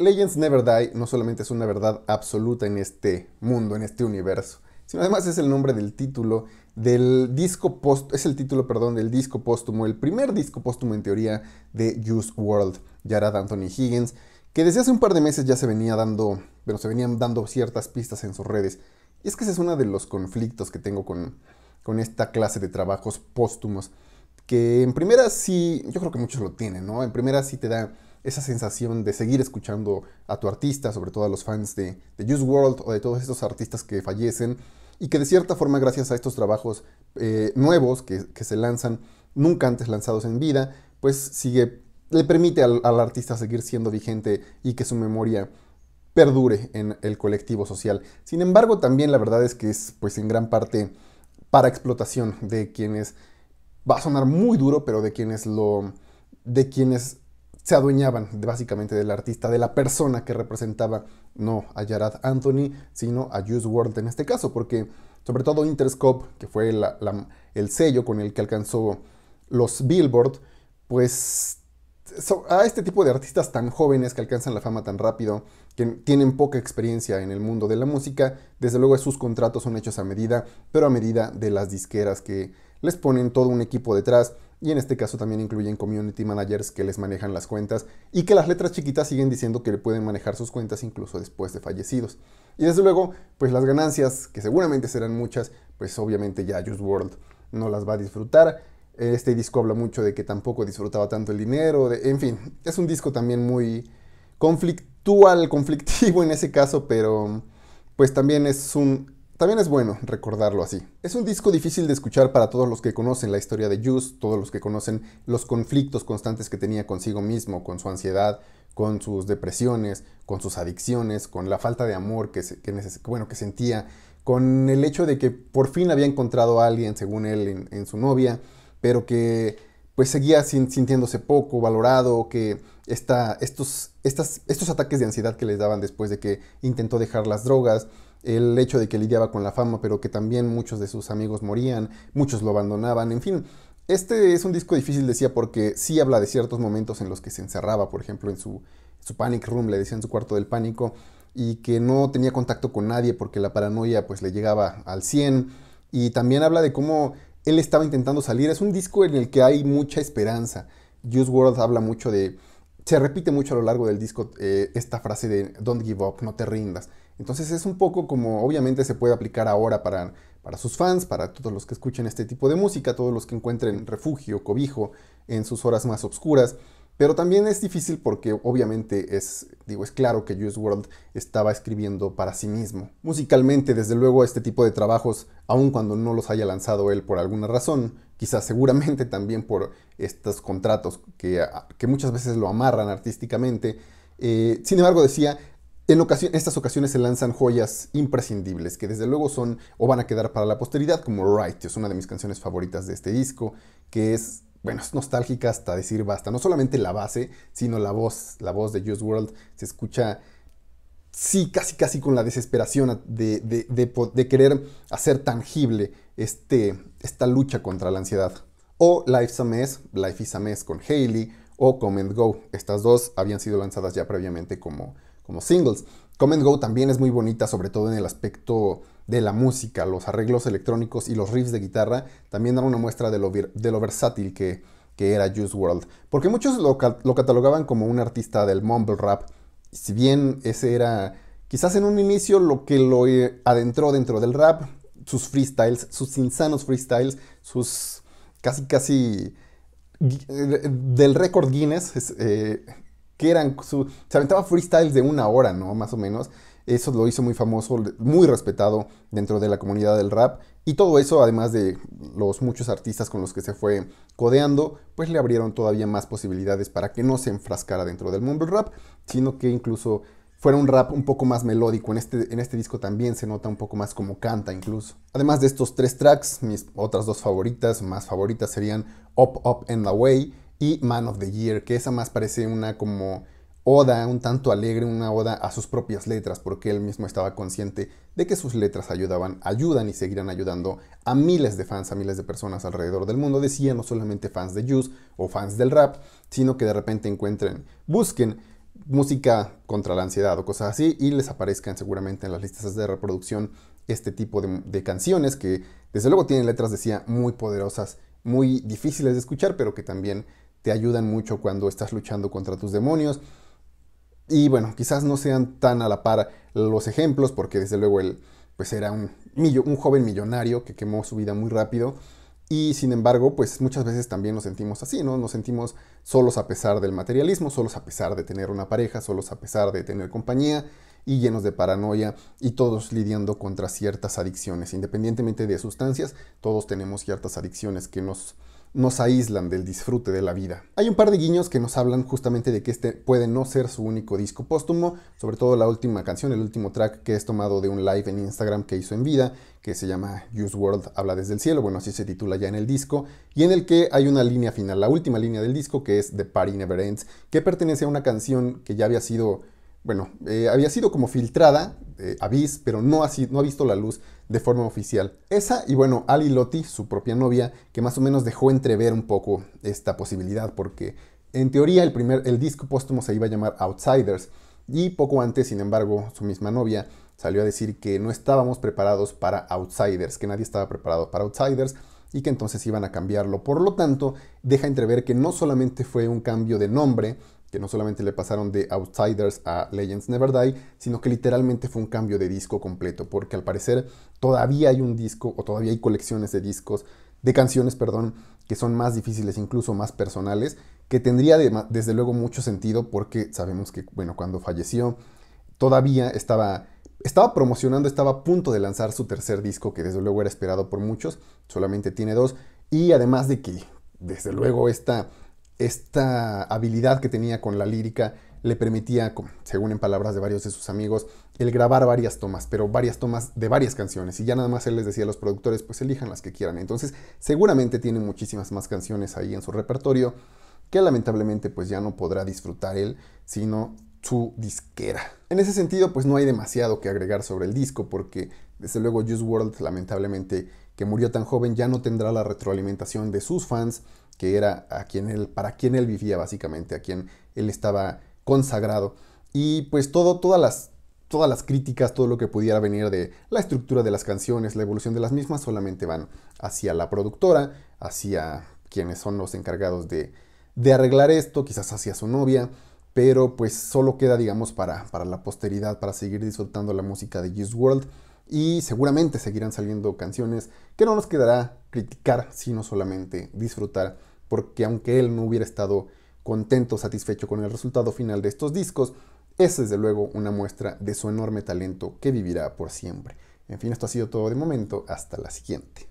Legends Never Die no solamente es una verdad absoluta en este mundo, en este universo, sino además es el nombre del título del disco post es el título, perdón, del disco póstumo, el primer disco póstumo en teoría de Juice World, Jared Anthony Higgins, que desde hace un par de meses ya se venía dando, pero se venían dando ciertas pistas en sus redes. Y es que ese es uno de los conflictos que tengo con, con esta clase de trabajos póstumos, que en primera sí, yo creo que muchos lo tienen, ¿no? En primera sí te da esa sensación de seguir escuchando a tu artista, sobre todo a los fans de, de Juice World o de todos estos artistas que fallecen y que de cierta forma gracias a estos trabajos eh, nuevos que, se lanzan, nunca antes lanzados en vida, pues sigue, le permite al, al artista seguir siendo vigente y que su memoria perdure en el colectivo social. Sin embargo, también la verdad es que es pues en gran parte para explotación de quienes va a sonar muy duro, pero de quienes lo de quienes se adueñaban básicamente del artista, de la persona que representaba no a Jared Anthony, sino a Juice WRLD en este caso, porque sobre todo Interscope, que fue el sello con el que alcanzó los Billboard, pues a este tipo de artistas tan jóvenes que alcanzan la fama tan rápido, que tienen poca experiencia en el mundo de la música, desde luego sus contratos son hechos a medida, pero a medida de las disqueras que les ponen todo un equipo detrás y en este caso también incluyen community managers que les manejan las cuentas y que las letras chiquitas siguen diciendo que le pueden manejar sus cuentas incluso después de fallecidos. Y desde luego, pues las ganancias, que seguramente serán muchas, pues obviamente ya Just World no las va a disfrutar. Este disco habla mucho de que tampoco disfrutaba tanto el dinero, de, en fin, es un disco también muy conflictual, conflictivo en ese caso, pero pues también es un también es bueno recordarlo así. Es un disco difícil de escuchar para todos los que conocen la historia de Juice, todos los que conocen los conflictos constantes que tenía consigo mismo, con su ansiedad, con sus depresiones, con sus adicciones, con la falta de amor que, bueno, que sentía, con el hecho de que por fin había encontrado a alguien, según él, en, su novia, pero que pues seguía sintiéndose poco valorado, que estos ataques de ansiedad que les daban después de que intentó dejar las drogas, el hecho de que lidiaba con la fama, pero que también muchos de sus amigos morían, muchos lo abandonaban, en fin. Este es un disco difícil, decía, porque sí habla de ciertos momentos en los que se encerraba, por ejemplo, en su, panic room, le decía en su cuarto del pánico, y que no tenía contacto con nadie porque la paranoia pues le llegaba al 100. Y también habla de cómo él estaba intentando salir. Es un disco en el que hay mucha esperanza. Juice World habla mucho de... Se repite mucho a lo largo del disco eh, esta frase de Don't give up, no te rindas. Entonces es un poco como obviamente se puede aplicar ahora para, para sus fans, para todos los que escuchen este tipo de música, todos los que encuentren refugio, cobijo en sus horas más oscuras. Pero también es difícil porque obviamente es, digo, es claro que Juice World estaba escribiendo para sí mismo. Musicalmente, desde luego, este tipo de trabajos, aun cuando no los haya lanzado él por alguna razón, quizás seguramente también por estos contratos que, que muchas veces lo amarran artísticamente, eh, sin embargo decía, en, estas ocasiones se lanzan joyas imprescindibles que desde luego son o van a quedar para la posteridad, como es una de mis canciones favoritas de este disco, que es, bueno, es nostálgica hasta decir basta. No solamente la base, sino la voz, la voz de Just World se escucha, sí, casi casi con la desesperación de, querer hacer tangible este, esta lucha contra la ansiedad. O Life's a Mess, Life is a Mess con Haley o Come and Go. Estas dos habían sido lanzadas ya previamente como como singles. Come Go también es muy bonita, sobre todo en el aspecto de la música, los arreglos electrónicos y los riffs de guitarra también dan una muestra de lo, versátil que, era Juice World. Porque muchos lo, catalogaban como un artista del mumble rap, si bien ese era quizás en un inicio lo que lo eh, adentró dentro del rap, sus freestyles, sus insanos freestyles, sus casi casi eh, del récord Guinness, eh, que eran su, se aventaba freestyles de una hora, ¿no? Más o menos. Eso lo hizo muy famoso, muy respetado dentro de la comunidad del rap. Y todo eso, además de los muchos artistas con los que se fue codeando, pues le abrieron todavía más posibilidades para que no se enfrascara dentro del mumble rap, sino que incluso fuera un rap un poco más melódico. En este, en este disco también se nota un poco más como canta incluso. Además de estos tres tracks, mis otras dos favoritas, más favoritas serían Up, Up and Away y Man of the Year, que esa más parece una como oda un tanto alegre, una oda a sus propias letras, porque él mismo estaba consciente de que sus letras ayudaban, ayudan y seguirán ayudando a miles de fans, a miles de personas alrededor del mundo. Decía no solamente fans de Juice o fans del rap, sino que de repente encuentren, busquen música contra la ansiedad o cosas así y les aparezcan seguramente en las listas de reproducción este tipo de, de canciones que desde luego tienen letras, decía, muy poderosas, muy difíciles de escuchar, pero que también te ayudan mucho cuando estás luchando contra tus demonios. Y bueno, quizás no sean tan a la par los ejemplos, porque desde luego él pues era un, un joven millonario que quemó su vida muy rápido. Y sin embargo, pues muchas veces también nos sentimos así, ¿no? Nos sentimos solos a pesar del materialismo, solos a pesar de tener una pareja, solos a pesar de tener compañía y llenos de paranoia y todos lidiando contra ciertas adicciones. Independientemente de sustancias, todos tenemos ciertas adicciones que nos nos aíslan del disfrute de la vida. Hay un par de guiños que nos hablan justamente de que este puede no ser su único disco póstumo, sobre todo la última canción, el último track que es tomado de un live en Instagram que hizo en vida, que se llama Use World habla desde el cielo, bueno, así se titula ya en el disco, y en el que hay una línea final, la última línea del disco que es The Party Never Ends, que pertenece a una canción que ya había sido bueno, eh, había sido como filtrada a Avis, pero no, no ha visto la luz de forma oficial. Esa y bueno, Ali Lotti, su propia novia, que más o menos dejó entrever un poco esta posibilidad, porque en teoría el, primer, el disco póstumo se iba a llamar Outsiders, y poco antes, sin embargo, su misma novia salió a decir que no estábamos preparados para Outsiders, que nadie estaba preparado para Outsiders, y que entonces iban a cambiarlo. Por lo tanto, deja entrever que no solamente fue un cambio de nombre, que no solamente le pasaron de Outsiders a Legends Never Die, sino que literalmente fue un cambio de disco completo, porque al parecer todavía hay un disco o todavía hay colecciones de discos, de canciones, perdón, que son más difíciles, incluso más personales, que tendría desde luego mucho sentido porque sabemos que, bueno, cuando falleció todavía estaba estaba promocionando, estaba a punto de lanzar su tercer disco, que desde luego era esperado por muchos, solamente tiene dos, y además de que, desde luego, esta esta habilidad que tenía con la lírica le permitía, según en palabras de varios de sus amigos, el grabar varias tomas, pero varias tomas de varias canciones. Y ya nada más él les decía a los productores, pues elijan las que quieran. Entonces, seguramente tiene muchísimas más canciones ahí en su repertorio que lamentablemente pues ya no podrá disfrutar él, sino su disquera. En ese sentido, pues no hay demasiado que agregar sobre el disco porque desde luego Juice World lamentablemente que murió tan joven ya no tendrá la retroalimentación de sus fans que era a él, para quien él vivía básicamente, a quien él estaba consagrado. Y pues todo, todas las, todas las críticas, todo lo que pudiera venir de la estructura de las canciones, la evolución de las mismas, solamente van hacia la productora, hacia quienes son los encargados de, arreglar esto, quizás hacia su novia, pero pues solo queda, digamos, para, la posteridad, para seguir disfrutando la música de Juice World. Y seguramente seguirán saliendo canciones que no nos quedará criticar, sino solamente disfrutar porque aunque él no hubiera estado contento, satisfecho con el resultado final de estos discos, es desde luego una muestra de su enorme talento que vivirá por siempre. En fin, esto ha sido todo de momento, hasta la siguiente.